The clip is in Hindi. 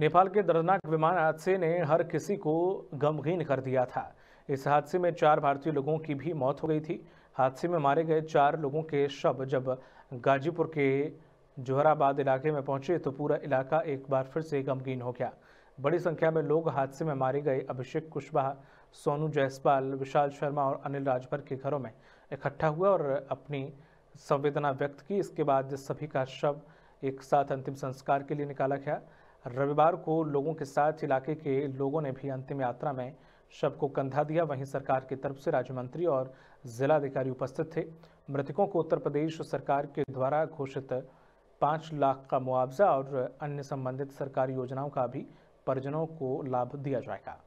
नेपाल के दर्दनाक विमान हादसे ने हर किसी को गमगीन कर दिया था इस हादसे में चार भारतीय लोगों की भी मौत हो गई थी हादसे में मारे गए चार लोगों के शव जब गाजीपुर के जोहराबाद इलाके में पहुंचे तो पूरा इलाका एक बार फिर से गमगीन हो गया बड़ी संख्या में लोग हादसे में मारे गए अभिषेक कुशवाहा सोनू जायसवाल विशाल शर्मा और अनिल राजभर के घरों में इकट्ठा हुआ और अपनी संवेदना व्यक्त की इसके बाद सभी का शव एक साथ अंतिम संस्कार के लिए निकाला गया रविवार को लोगों के साथ इलाके के लोगों ने भी अंतिम यात्रा में शव को कंधा दिया वहीं सरकार की तरफ से राज्य मंत्री और जिलाधिकारी उपस्थित थे मृतकों को उत्तर प्रदेश सरकार के द्वारा घोषित पाँच लाख का मुआवजा और अन्य संबंधित सरकारी योजनाओं का भी परिजनों को लाभ दिया जाएगा